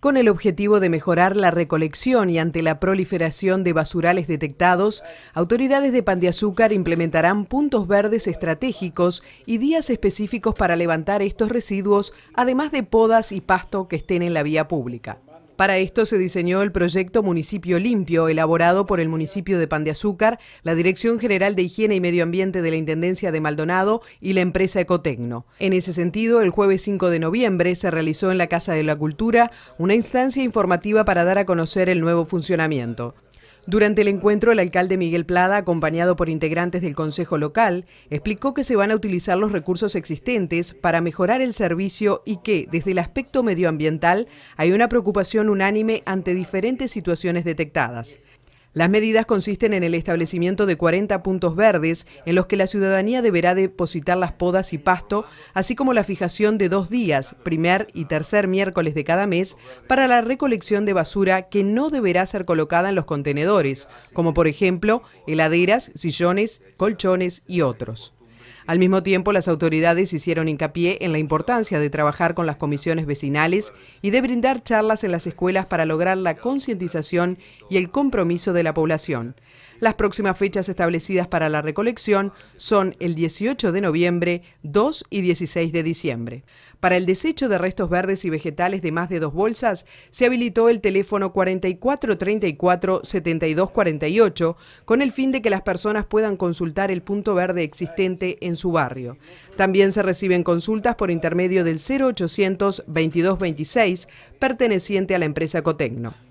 Con el objetivo de mejorar la recolección y ante la proliferación de basurales detectados, autoridades de Pan de Azúcar implementarán puntos verdes estratégicos y días específicos para levantar estos residuos, además de podas y pasto que estén en la vía pública. Para esto se diseñó el proyecto Municipio Limpio, elaborado por el municipio de Pan de Azúcar, la Dirección General de Higiene y Medio Ambiente de la Intendencia de Maldonado y la empresa Ecotecno. En ese sentido, el jueves 5 de noviembre se realizó en la Casa de la Cultura una instancia informativa para dar a conocer el nuevo funcionamiento. Durante el encuentro, el alcalde Miguel Plada, acompañado por integrantes del Consejo Local, explicó que se van a utilizar los recursos existentes para mejorar el servicio y que, desde el aspecto medioambiental, hay una preocupación unánime ante diferentes situaciones detectadas. Las medidas consisten en el establecimiento de 40 puntos verdes en los que la ciudadanía deberá depositar las podas y pasto, así como la fijación de dos días, primer y tercer miércoles de cada mes, para la recolección de basura que no deberá ser colocada en los contenedores, como por ejemplo heladeras, sillones, colchones y otros. Al mismo tiempo, las autoridades hicieron hincapié en la importancia de trabajar con las comisiones vecinales y de brindar charlas en las escuelas para lograr la concientización y el compromiso de la población. Las próximas fechas establecidas para la recolección son el 18 de noviembre, 2 y 16 de diciembre. Para el desecho de restos verdes y vegetales de más de dos bolsas, se habilitó el teléfono 4434-7248 con el fin de que las personas puedan consultar el punto verde existente en su barrio. También se reciben consultas por intermedio del 0800 2226 perteneciente a la empresa Cotecno.